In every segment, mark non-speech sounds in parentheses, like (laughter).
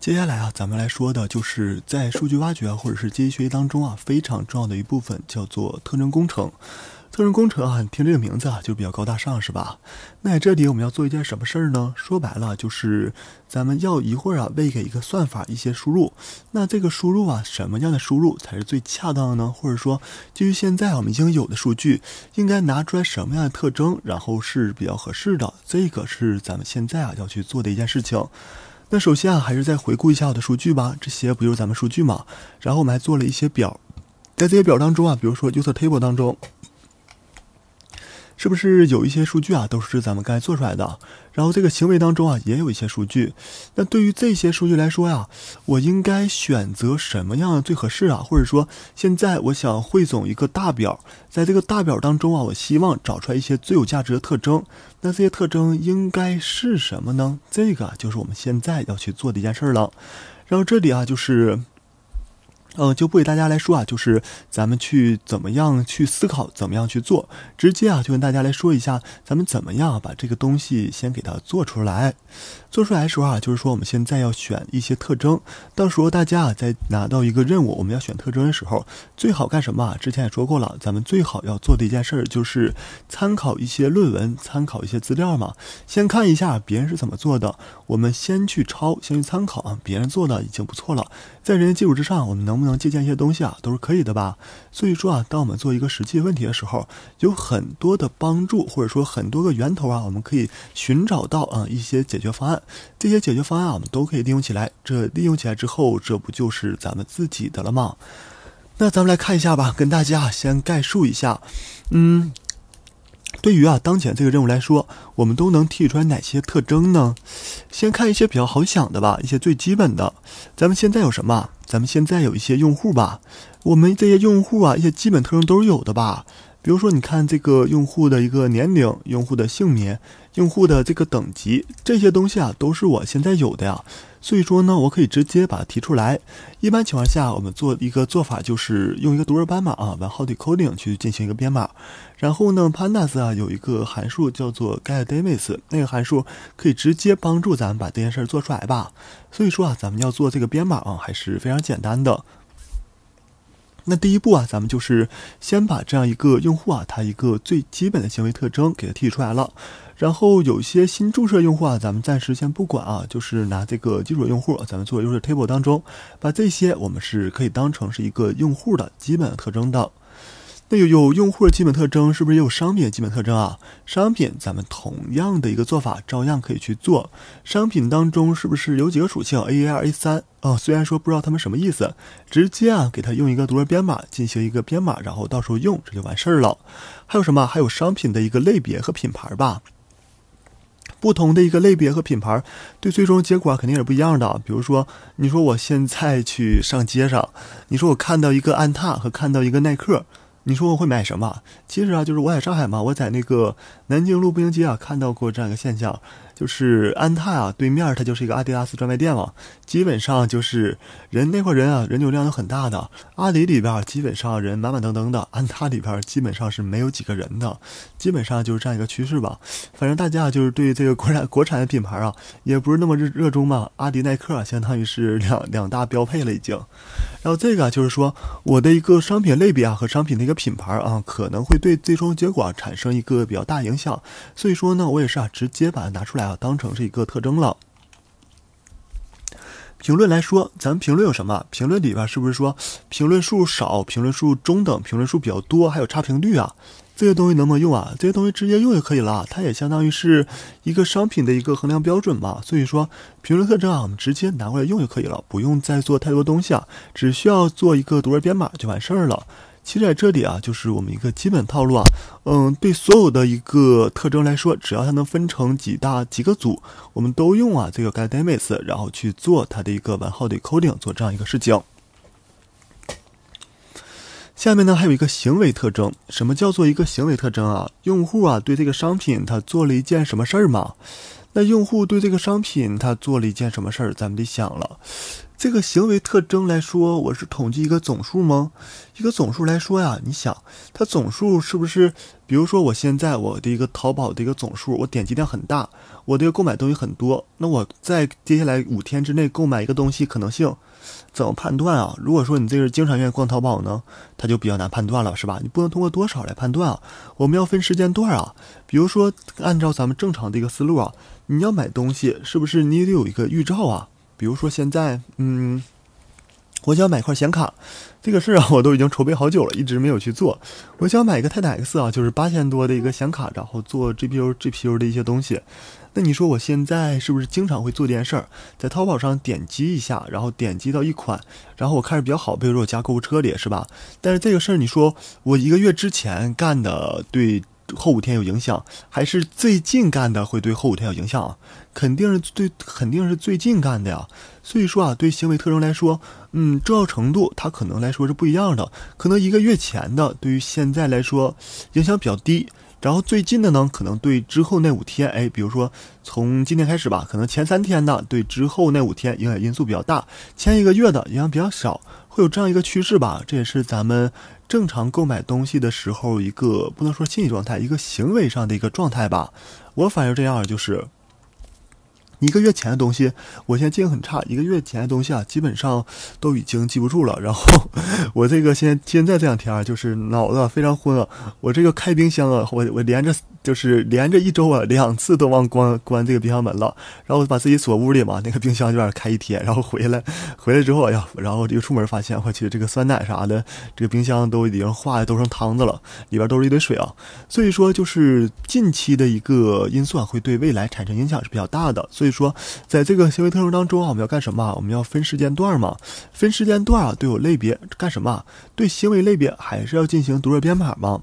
接下来啊，咱们来说的就是在数据挖掘啊，或者是机器学习当中啊，非常重要的一部分，叫做特征工程。特征工程啊，听这个名字啊，就比较高大上，是吧？那在这里我们要做一件什么事儿呢？说白了，就是咱们要一会儿啊，为给一个算法一些输入。那这个输入啊，什么样的输入才是最恰当的呢？或者说，基于现在我们已经有的数据，应该拿出来什么样的特征，然后是比较合适的？这个是咱们现在啊，要去做的一件事情。那首先啊，还是再回顾一下我的数据吧。这些不就是咱们数据吗？然后我们还做了一些表，在这些表当中啊，比如说 U s e r Table 当中。是不是有一些数据啊，都是咱们该做出来的？然后这个行为当中啊，也有一些数据。那对于这些数据来说呀，我应该选择什么样的最合适啊？或者说，现在我想汇总一个大表，在这个大表当中啊，我希望找出来一些最有价值的特征。那这些特征应该是什么呢？这个就是我们现在要去做的一件事了。然后这里啊，就是。呃，就不给大家来说啊，就是咱们去怎么样去思考，怎么样去做，直接啊，就跟大家来说一下，咱们怎么样把这个东西先给它做出来。做出来的时候啊，就是说我们现在要选一些特征。到时候大家啊，在拿到一个任务，我们要选特征的时候，最好干什么啊？之前也说过了，咱们最好要做的一件事儿就是参考一些论文，参考一些资料嘛。先看一下别人是怎么做的，我们先去抄，先去参考啊。别人做的已经不错了，在人家基础之上，我们能不能借鉴一些东西啊？都是可以的吧。所以说啊，当我们做一个实际问题的时候，有很多的帮助，或者说很多个源头啊，我们可以寻找到啊一些解决方案。这些解决方案我们都可以利用起来。这利用起来之后，这不就是咱们自己的了吗？那咱们来看一下吧，跟大家先概述一下。嗯，对于啊当前这个任务来说，我们都能提取出来哪些特征呢？先看一些比较好想的吧，一些最基本的。咱们现在有什么？咱们现在有一些用户吧。我们这些用户啊，一些基本特征都是有的吧。比如说，你看这个用户的一个年龄，用户的姓名。用户的这个等级，这些东西啊，都是我现在有的呀。所以说呢，我可以直接把它提出来。一般情况下，我们做一个做法就是用一个读轮编码啊，完好的 coding 去进行一个编码。然后呢，pandas 啊有一个函数叫做 g e t d a m a i e s 那个函数可以直接帮助咱们把这件事儿做出来吧。所以说啊，咱们要做这个编码啊，还是非常简单的。那第一步啊，咱们就是先把这样一个用户啊，他一个最基本的行为特征给它提取出来了。然后有些新注册用户啊，咱们暂时先不管啊，就是拿这个基础用户咱们做用户 table 当中，把这些我们是可以当成是一个用户的基本特征的。那有有用户的基本特征，是不是也有商品的基本特征啊？商品咱们同样的一个做法，照样可以去做。商品当中是不是有几个属性？A1、a 二、A3？哦，虽然说不知道他们什么意思，直接啊给他用一个独热编码进行一个编码，然后到时候用这就完事儿了。还有什么？还有商品的一个类别和品牌吧。不同的一个类别和品牌，对最终结果肯定也不一样的。比如说，你说我现在去上街上，你说我看到一个安踏和看到一个耐克，你说我会买什么？其实啊，就是我在上海嘛，我在那个。南京路步行街啊，看到过这样一个现象，就是安踏啊对面它就是一个阿迪达斯专卖店嘛，基本上就是人那块人啊人流量都很大的，阿迪里边基本上人满满登登的，安踏里边基本上是没有几个人的，基本上就是这样一个趋势吧。反正大家就是对这个国产 (laughs) 国产的品牌啊也不是那么热热衷嘛，阿迪耐克相当于是两两大标配了已经。然后这个就是说我的一个商品类别啊和商品的一个品牌啊，可能会对最终结果产生一个比较大影响。效，所以说呢，我也是啊，直接把它拿出来啊，当成是一个特征了。评论来说，咱们评论有什么？评论里边是不是说评论数少、评论数中等、评论数比较多，还有差评率啊？这些东西能不能用啊？这些东西直接用就可以了，它也相当于是一个商品的一个衡量标准嘛。所以说，评论特征啊，我们直接拿过来用就可以了，不用再做太多东西啊，只需要做一个独热编码就完事儿了。其实在这里啊，就是我们一个基本套路啊，嗯，对所有的一个特征来说，只要它能分成几大几个组，我们都用啊这个 get d a m e s 然后去做它的一个完好的 coding，做这样一个事情。下面呢，还有一个行为特征，什么叫做一个行为特征啊？用户啊对这个商品他做了一件什么事儿嘛？那用户对这个商品他做了一件什么事儿？咱们得想了。这个行为特征来说，我是统计一个总数吗？一个总数来说呀，你想，它总数是不是？比如说，我现在我的一个淘宝的一个总数，我点击量很大，我的购买东西很多，那我在接下来五天之内购买一个东西可能性，怎么判断啊？如果说你这个经常愿意逛淘宝呢，它就比较难判断了，是吧？你不能通过多少来判断啊。我们要分时间段啊，比如说按照咱们正常的一个思路啊，你要买东西是不是你也得有一个预兆啊？比如说现在，嗯，我想买块显卡，这个事啊，(laughs) 我都已经筹备好久了，一直没有去做。我想买一个泰坦 X 啊，就是八千多的一个显卡，然后做 GPU、GPU 的一些东西。那你说我现在是不是经常会做这件事儿？在淘宝上点击一下，然后点击到一款，然后我看着比较好，比如说我加购物车里，是吧？但是这个事儿，你说我一个月之前干的，对？后五天有影响，还是最近干的会对后五天有影响？肯定是最肯定是最近干的呀。所以说啊，对行为特征来说，嗯，重要程度它可能来说是不一样的。可能一个月前的对于现在来说影响比较低，然后最近的呢，可能对之后那五天，哎，比如说从今天开始吧，可能前三天的对之后那五天影响因素比较大，前一个月的影响比较少，会有这样一个趋势吧。这也是咱们。正常购买东西的时候，一个不能说心理状态，一个行为上的一个状态吧。我反正这样，就是。一个月前的东西，我现在记性很差。一个月前的东西啊，基本上都已经记不住了。然后 (laughs) 我这个现现在这两天啊，就是脑子非常昏啊。我这个开冰箱啊，我我连着就是连着一周啊，两次都忘关关这个冰箱门了。然后我把自己锁屋里嘛，那个冰箱就在那开一天。(laughs) 然后回来回来之后呀，然后又出门发现我去这个酸奶啥的，这个冰箱都已经化的都成汤子了，里边都是一堆水啊。所以说，就是近期的一个因素啊，会对未来产生影响是比较大的。所以。说，在这个行为特征当中啊，我们要干什么？我们要分时间段嘛，分时间段啊，都有类别，干什么？对行为类别还是要进行读者编码嘛，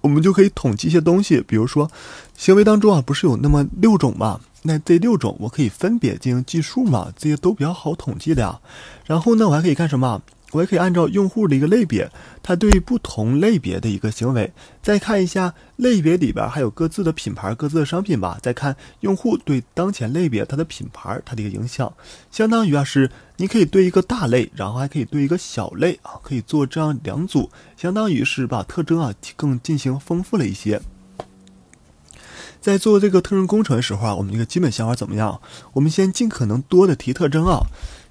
我们就可以统计一些东西，比如说行为当中啊，不是有那么六种嘛，那这六种我可以分别进行计数嘛，这些都比较好统计的。然后呢，我还可以干什么？我也可以按照用户的一个类别，它对不同类别的一个行为，再看一下类别里边还有各自的品牌、各自的商品吧。再看用户对当前类别它的品牌它的一个影响，相当于啊是你可以对一个大类，然后还可以对一个小类啊，可以做这样两组，相当于是把特征啊更进行丰富了一些。在做这个特征工程的时候啊，我们一个基本想法怎么样？我们先尽可能多的提特征啊。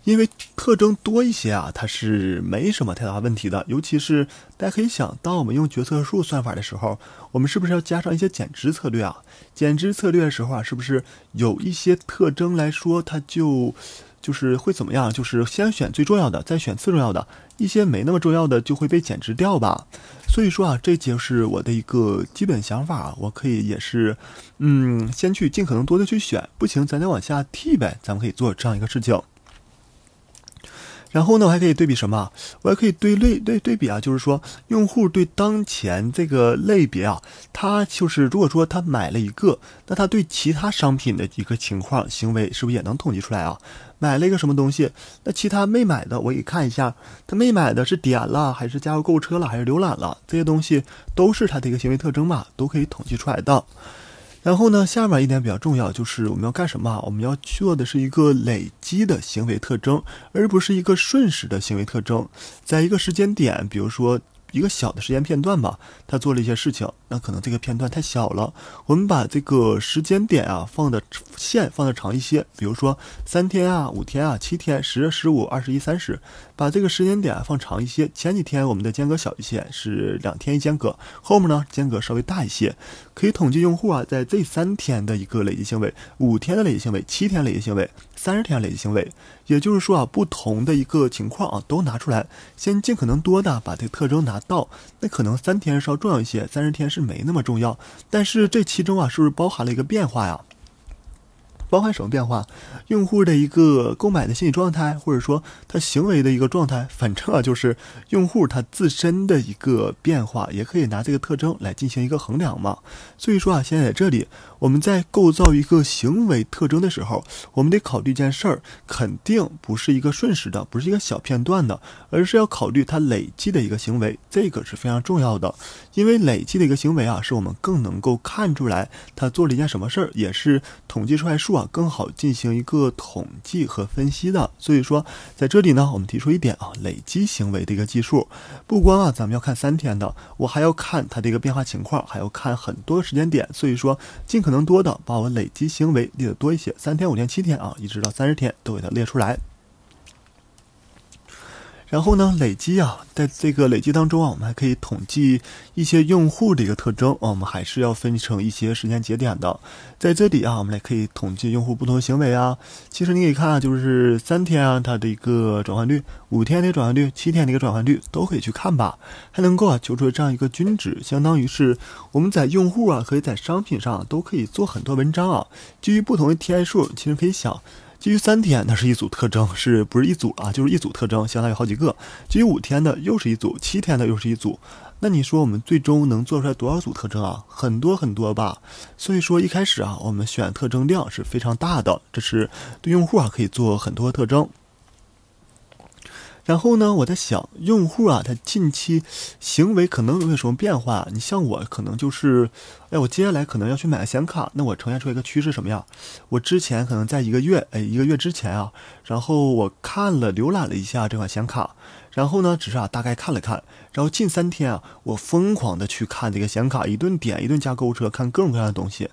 因为特征多一些啊，它是没什么太大问题的。尤其是大家可以想，当我们用决策树算法的时候，我们是不是要加上一些减值策略啊？减值策略的时候啊，是不是有一些特征来说，它就就是会怎么样？就是先选最重要的，再选次重要的，一些没那么重要的就会被减值掉吧。所以说啊，这就是我的一个基本想法。我可以也是，嗯，先去尽可能多的去选，不行咱再往下替呗。咱们可以做这样一个事情。然后呢，我还可以对比什么？我还可以对类对对比啊，就是说用户对当前这个类别啊，他就是如果说他买了一个，那他对其他商品的一个情况行为是不是也能统计出来啊？买了一个什么东西，那其他没买的我也看一下，他没买的是点了还是加入购物车了还是浏览了，这些东西都是他的一个行为特征嘛，都可以统计出来的。然后呢，下面一点比较重要，就是我们要干什么？我们要做的是一个累积的行为特征，而不是一个瞬时的行为特征。在一个时间点，比如说一个小的时间片段吧，他做了一些事情。那可能这个片段太小了，我们把这个时间点啊放的线放的长一些，比如说三天啊、五天啊、七天、十、十五、二十一、三十，把这个时间点啊、放长一些。前几天我们的间隔小一些，是两天一间隔，后面呢间隔稍微大一些，可以统计用户啊在这三天的一个累计行为、五天的累计行为、七天累计行为、三十天累计行为。也就是说啊，不同的一个情况啊都拿出来，先尽可能多的把这个特征拿到。那可能三天稍重要一些，三十天是。没那么重要，但是这其中啊，是不是包含了一个变化呀？包含什么变化？用户的一个购买的心理状态，或者说他行为的一个状态，反正啊，就是用户他自身的一个变化，也可以拿这个特征来进行一个衡量嘛。所以说啊，现在这里。我们在构造一个行为特征的时候，我们得考虑一件事儿，肯定不是一个瞬时的，不是一个小片段的，而是要考虑它累计的一个行为，这个是非常重要的。因为累计的一个行为啊，是我们更能够看出来他做了一件什么事儿，也是统计出来数啊更好进行一个统计和分析的。所以说，在这里呢，我们提出一点啊，累积行为的一个计数，不光啊，咱们要看三天的，我还要看它的一个变化情况，还要看很多时间点。所以说，尽可能多的，把我累积行为列的多一些，三天、五天、七天啊，一直到三十天，都给它列出来。然后呢，累积啊，在这个累积当中啊，我们还可以统计一些用户的一个特征啊，我们还是要分成一些时间节点的。在这里啊，我们来可以统计用户不同行为啊。其实你可以看啊，就是三天啊，它的一个转换率，五天的转换率，七天的一个转换率都可以去看吧。还能够啊，求出这样一个均值，相当于是我们在用户啊，可以在商品上都可以做很多文章啊。基于不同的天数，其实可以想。基于三天，那是一组特征，是不是一组啊？就是一组特征，相当于好几个。基于五天的又是一组，七天的又是一组。那你说我们最终能做出来多少组特征啊？很多很多吧。所以说一开始啊，我们选特征量是非常大的，这是对用户啊可以做很多特征。然后呢，我在想用户啊，他近期行为可能有什么变化？你像我可能就是，哎，我接下来可能要去买个显卡，那我呈现出一个趋势什么样？我之前可能在一个月，哎，一个月之前啊，然后我看了浏览了一下这款显卡，然后呢，只是啊大概看了看，然后近三天啊，我疯狂的去看这个显卡，一顿点一顿加购物车，看各种各样的东西。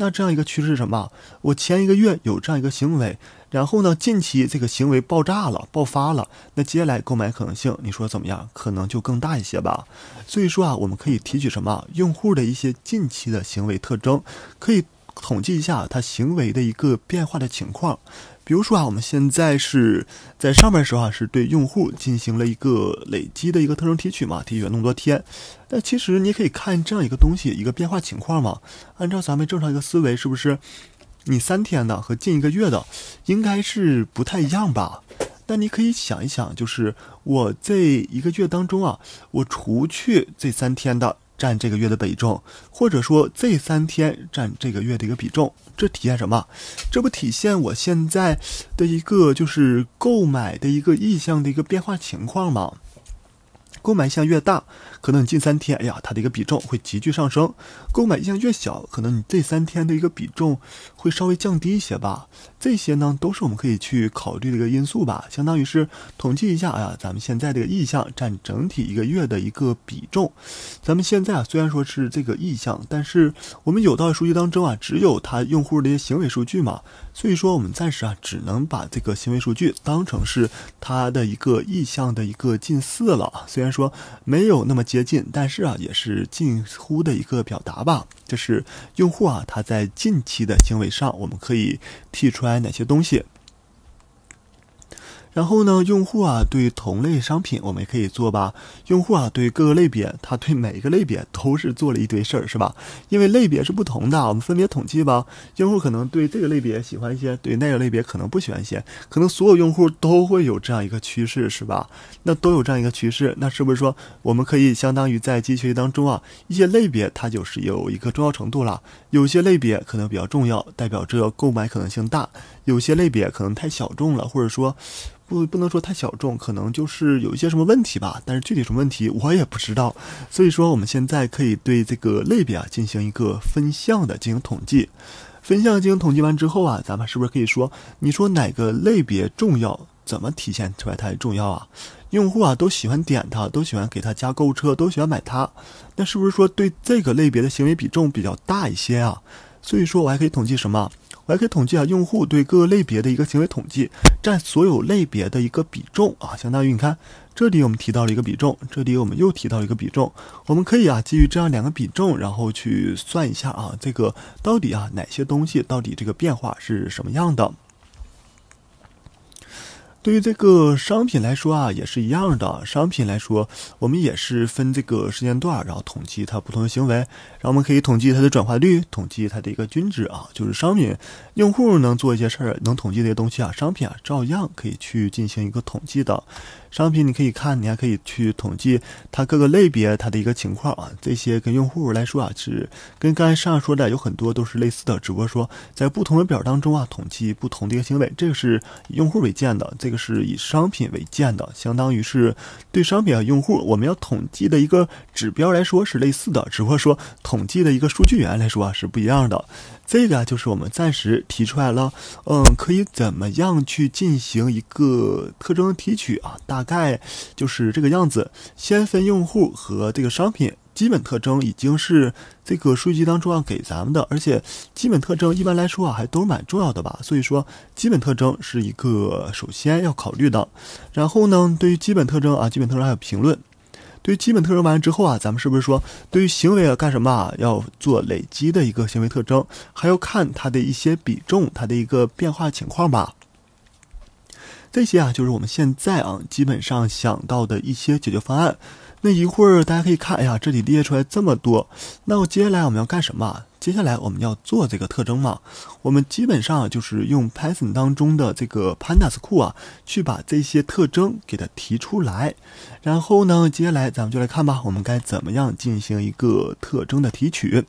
那这样一个趋势是什么？我前一个月有这样一个行为。然后呢？近期这个行为爆炸了，爆发了，那接下来购买可能性，你说怎么样？可能就更大一些吧。所以说啊，我们可以提取什么？用户的一些近期的行为特征，可以统计一下他行为的一个变化的情况。比如说啊，我们现在是在上面时候啊，是对用户进行了一个累积的一个特征提取嘛，提取了那么多天。那其实你可以看这样一个东西，一个变化情况嘛。按照咱们正常一个思维，是不是？你三天的和近一个月的应该是不太一样吧？那你可以想一想，就是我这一个月当中啊，我除去这三天的占这个月的比重，或者说这三天占这个月的一个比重，这体现什么？这不体现我现在的一个就是购买的一个意向的一个变化情况吗？购买意向越大。可能你近三天，哎呀，它的一个比重会急剧上升。购买意向越小，可能你这三天的一个比重会稍微降低一些吧。这些呢，都是我们可以去考虑的一个因素吧。相当于是统计一下，哎呀，咱们现在这个意向占整体一个月的一个比重。咱们现在啊，虽然说是这个意向，但是我们有道数据当中啊，只有它用户的一些行为数据嘛，所以说我们暂时啊，只能把这个行为数据当成是它的一个意向的一个近似了。虽然说没有那么。接近，但是啊，也是近乎的一个表达吧。就是用户啊，他在近期的行为上，我们可以剔出来哪些东西。然后呢，用户啊对同类商品我们可以做吧。用户啊对各个类别，他对每一个类别都是做了一堆事儿，是吧？因为类别是不同的，我们分别统计吧。用户可能对这个类别喜欢一些，对那个类别可能不喜欢一些，可能所有用户都会有这样一个趋势，是吧？那都有这样一个趋势，那是不是说我们可以相当于在机器学习当中啊，一些类别它就是有一个重要程度了，有些类别可能比较重要，代表着购买可能性大。有些类别可能太小众了，或者说，不不能说太小众，可能就是有一些什么问题吧。但是具体什么问题我也不知道。所以说，我们现在可以对这个类别啊进行一个分项的进行统计。分项进行统计完之后啊，咱们是不是可以说，你说哪个类别重要，怎么体现出来它重要啊？用户啊都喜欢点它，都喜欢给它加购物车，都喜欢买它，那是不是说对这个类别的行为比重比较大一些啊？所以说我还可以统计什么？还可以统计啊，用户对各类别的一个行为统计占所有类别的一个比重啊，相当于你看这里我们提到了一个比重，这里我们又提到一个比重，我们可以啊基于这样两个比重，然后去算一下啊这个到底啊哪些东西到底这个变化是什么样的。对于这个商品来说啊，也是一样的。商品来说，我们也是分这个时间段，然后统计它不同的行为，然后我们可以统计它的转化率，统计它的一个均值啊。就是商品，用户能做一些事儿，能统计这些东西啊，商品啊，照样可以去进行一个统计的。商品你可以看，你还可以去统计它各个类别它的一个情况啊。这些跟用户来说啊，是跟刚才上说的有很多都是类似的，只不过说在不同的表当中啊，统计不同的一个行为。这个是以用户为建的，这个是以商品为建的，相当于是对商品和用户我们要统计的一个指标来说是类似的，只不过说统计的一个数据源来说啊是不一样的。这个就是我们暂时提出来了，嗯，可以怎么样去进行一个特征提取啊？大概就是这个样子。先分用户和这个商品，基本特征已经是这个数据当中给咱们的，而且基本特征一般来说啊还都蛮重要的吧。所以说，基本特征是一个首先要考虑的。然后呢，对于基本特征啊，基本特征还有评论。对于基本特征完之后啊，咱们是不是说对于行为要干什么啊？要做累积的一个行为特征，还要看它的一些比重，它的一个变化情况吧。这些啊，就是我们现在啊，基本上想到的一些解决方案。那一会儿大家可以看，哎呀，这里列出来这么多，那我接下来我们要干什么？接下来我们要做这个特征嘛，我们基本上就是用 Python 当中的这个 Pandas 库啊，去把这些特征给它提出来。然后呢，接下来咱们就来看吧，我们该怎么样进行一个特征的提取。